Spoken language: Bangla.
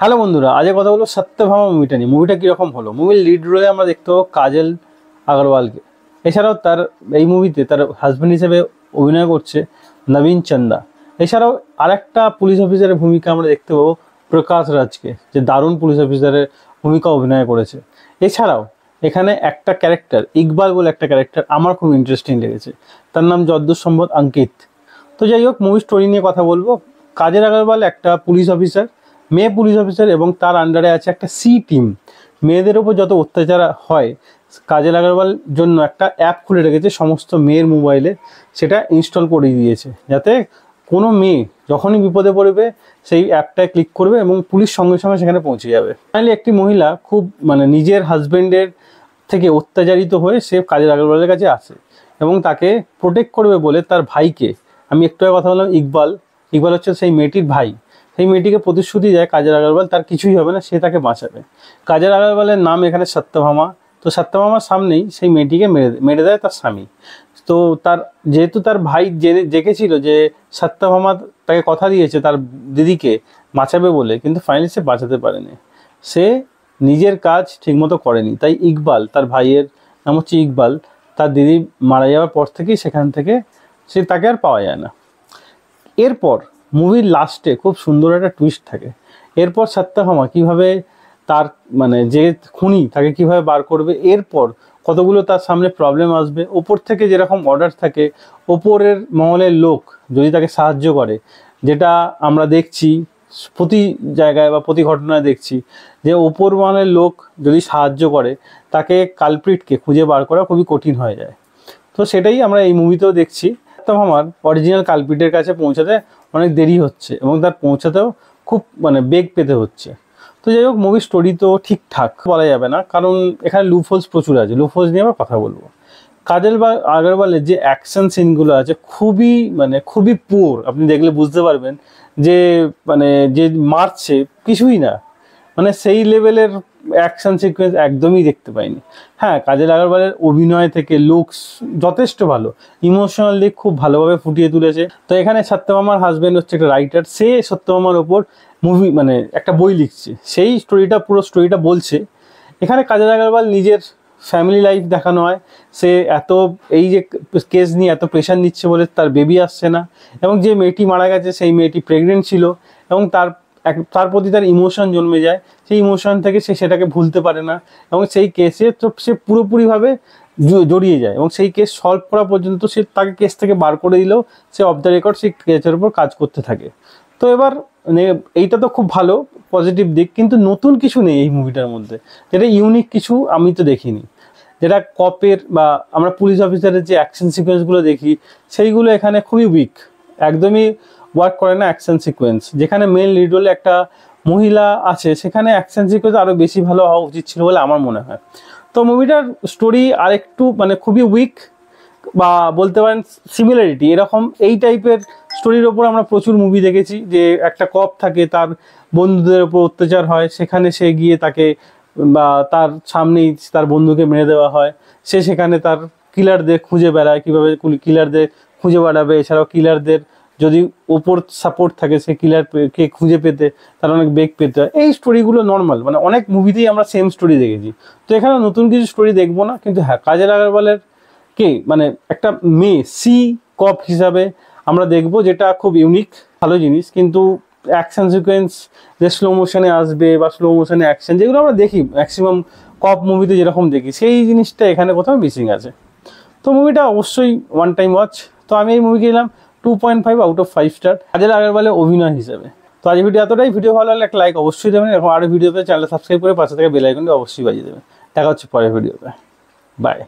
হ্যালো বন্ধুরা আজকে কথা বলবো সত্যভামা মুভিটা নিয়ে মুভিটা কীরকম হলো মুভির লিড রোলে আমরা দেখতে পাবো কাজল আগরওয়ালকে এছাড়াও তার এই মুভিতে তার হাজব্যান্ড হিসেবে অভিনয় করছে নবীন চন্দা এছাড়াও আরেকটা পুলিশ অফিসারের ভূমিকা আমরা দেখতে পাবো প্রকাশ রাজকে যে দারুণ পুলিশ অফিসারের ভূমিকা অভিনয় করেছে এছাড়াও এখানে একটা ক্যারেক্টার ইকবাল বলে একটা ক্যারেক্টার আমার খুব ইন্টারেস্টিং লেগেছে তার নাম যদ্দুর সম্বদ অঙ্কিত তো যাই হোক মুভি স্টোরি নিয়ে কথা বলবো কাজের আগরওয়াল একটা পুলিশ অফিসার মেয়ে পুলিশ অফিসার এবং তার আন্ডারে আছে একটা সি টিম মেয়েদের ওপর যত অত্যাচার হয় কাজে লাগাবার জন্য একটা অ্যাপ খুলে রেখেছে সমস্ত মেয়ের মোবাইলে সেটা ইনস্টল করে দিয়েছে যাতে কোনো মেয়ে যখনই বিপদে পড়বে সেই অ্যাপটায় ক্লিক করবে এবং পুলিশ সঙ্গে সঙ্গে সেখানে পৌঁছে যাবে ফাইনালি একটি মহিলা খুব মানে নিজের হাজব্যান্ডের থেকে অত্যাচারিত হয়ে সে কাজের আগরওয়ালের কাছে আসে এবং তাকে প্রোটেক্ট করবে বলে তার ভাইকে আমি একটু কথা বললাম ইকবাল ইকবাল হচ্ছে সেই মেয়েটির ভাই সেই মেয়েটিকে প্রতিশ্রুতি দেয় কাজের আগরওয়াল তার কিছুই হবে না সে তাকে বাঁচাবে কাজের আগরওয়ালের নাম এখানে সত্যভামা তো সত্যভামার সামনেই সেই মেয়েটিকে মেরে মেরে দেয় তার স্বামী তো তার যেহেতু তার ভাই জেনে দেখেছিল যে সত্যভামা তাকে কথা দিয়েছে তার দিদিকে বাঁচাবে বলে কিন্তু ফাইনালি সে বাঁচাতে পারেনি সে নিজের কাজ ঠিকমতো করেনি তাই ইকবাল তার ভাইয়ের নাম হচ্ছে ইকবাল তার দিদি মারা যাওয়ার পর থেকেই সেখান থেকে সে তাকে আর পাওয়া যায় না এরপর মুভির লাস্টে খুব সুন্দর একটা টুইস্ট থাকে এরপর সত্যাভামা কিভাবে তার মানে যে খুনি তাকে কিভাবে বার করবে এরপর কতগুলো তার সামনে প্রবলেম আসবে ওপর থেকে যেরকম অর্ডার থাকে ওপরের মহলের লোক যদি তাকে সাহায্য করে যেটা আমরা দেখছি প্রতি জায়গায় বা প্রতি ঘটনায় দেখছি যে ওপর মহলের লোক যদি সাহায্য করে তাকে কালপ্রিটকে খুঁজে বার করা খুবই কঠিন হয়ে যায় তো সেটাই আমরা এই মুভিতেও দেখছি ল্যাপটপ আমার অরিজিনাল কালপিটের কাছে পৌঁছাতে অনেক দেরি হচ্ছে এবং তার পৌঁছাতেও খুব মানে বেগ পেতে হচ্ছে তো যাই হোক মুভি স্টোরি তো ঠিকঠাক বলা যাবে না কারণ এখানে লুফোলস প্রচুর আছে লুফোলস নিয়ে আমরা কথা বলবো কাজল বা আগরওয়ালের যে অ্যাকশন সিনগুলো আছে খুবই মানে খুবই পোর আপনি দেখলে বুঝতে পারবেন যে মানে যে মারছে কিছুই না মানে সেই লেভেলের অ্যাকশন সিকোয়েন্স একদমই দেখতে পাইনি হ্যাঁ কাজের আগরওয়ালের অভিনয় থেকে লুকস যথেষ্ট ভালো ইমোশনাল দিক খুব ভালোভাবে ফুটিয়ে তুলেছে তো এখানে সত্যমামার হাজব্যান্ড হচ্ছে একটা রাইটার সে সত্যমামার ওপর মুভি মানে একটা বই লিখছে সেই স্টোরিটা পুরো স্টোরিটা বলছে এখানে কাজের আগরওয়াল নিজের ফ্যামিলি লাইফ দেখানো হয় সে এত এই যে কেস নিয়ে এত প্রেশার নিচ্ছে বলে তার বেবি আসছে না এবং যে মেয়েটি মারা গেছে সেই মেয়েটি প্রেগনেন্ট ছিল এবং তার এক তার প্রতি তার ইমোশন জন্মে যায় সেই ইমোশন থেকে সে সেটাকে ভুলতে পারে না এবং সেই কেসে তো সে পুরোপুরিভাবে জড়িয়ে যায় এবং সেই কেস সলভ করা পর্যন্ত সে তাকে কেস থেকে বার করে দিলেও সে অফ দ্য রেকর্ড সেই কেসের উপর কাজ করতে থাকে তো এবার এইটা তো খুব ভালো পজিটিভ দিক কিন্তু নতুন কিছু নেই এই মুভিটার মধ্যে যেটা ইউনিক কিছু আমি তো দেখিনি যেটা কপের বা আমরা পুলিশ অফিসারের যে অ্যাকশন সিকোয়েন্সগুলো দেখি সেইগুলো এখানে খুবই উইক একদমই ওয়ার্ক করে না অ্যাকশন সিকোয়েন্স যেখানে মেন লিড রোলে একটা মহিলা আছে সেখানে অ্যাকশন সিকোয়েন্স আরও বেশি ভালো হওয়া উচিত ছিল বলে আমার মনে হয় তো মুভিটার স্টোরি আরেকটু মানে খুবই উইক বা বলতে পারেন সিমিলারিটি এরকম এই টাইপের স্টোরির ওপর আমরা প্রচুর মুভি দেখেছি যে একটা কপ থাকে তার বন্ধুদের ওপর অত্যাচার হয় সেখানে সে গিয়ে তাকে বা তার সামনেই তার বন্ধুকে মেরে দেওয়া হয় সে সেখানে তার কিলারদের খুঁজে বেড়ায় কীভাবে কিলারদের খুঁজে বেড়াবে এছাড়াও কিলারদের যদি ওপর সাপোর্ট থাকে সে কিলার কে খুঁজে পেতে তার অনেক বেগ পেতে হয় এই স্টোরিগুলো নর্মাল মানে অনেক মুভিতেই আমরা সেম স্টোরি দেখেছি তো এখানে নতুন কিছু স্টোরি দেখবো না কিন্তু হ্যাঁ কাজের আগারওয়ালের কে মানে একটা মেয়ে সি কপ হিসাবে আমরা দেখব যেটা খুব ইউনিক ভালো জিনিস কিন্তু অ্যাকশন সিকোয়েন্স যে স্লো মোশনে আসবে বা স্লো মোশনে অ্যাকশন যেগুলো আমরা দেখি ম্যাক্সিমাম কপ মুভিতে যেরকম দেখি সেই জিনিসটা এখানে কোথাও মিসিং আছে তো মুভিটা অবশ্যই ওয়ান টাইম ওয়াচ তো আমি এই মুভি গেলাম two point five out of five star কাজের বলে অভিনয় হিসেবে তো আজ ভিডিও এতটাই ভিডিও ভালো লাগলে একটা লাইক অবশ্যই দেবেন এরকম আরও ভিডিওতে চ্যানেল সাবস্ক্রাইব করে পাশে থেকে বেলাইকনটি অবশ্যই বাজিয়ে দেবেন দেখা হচ্ছে পরের ভিডিওতে বাই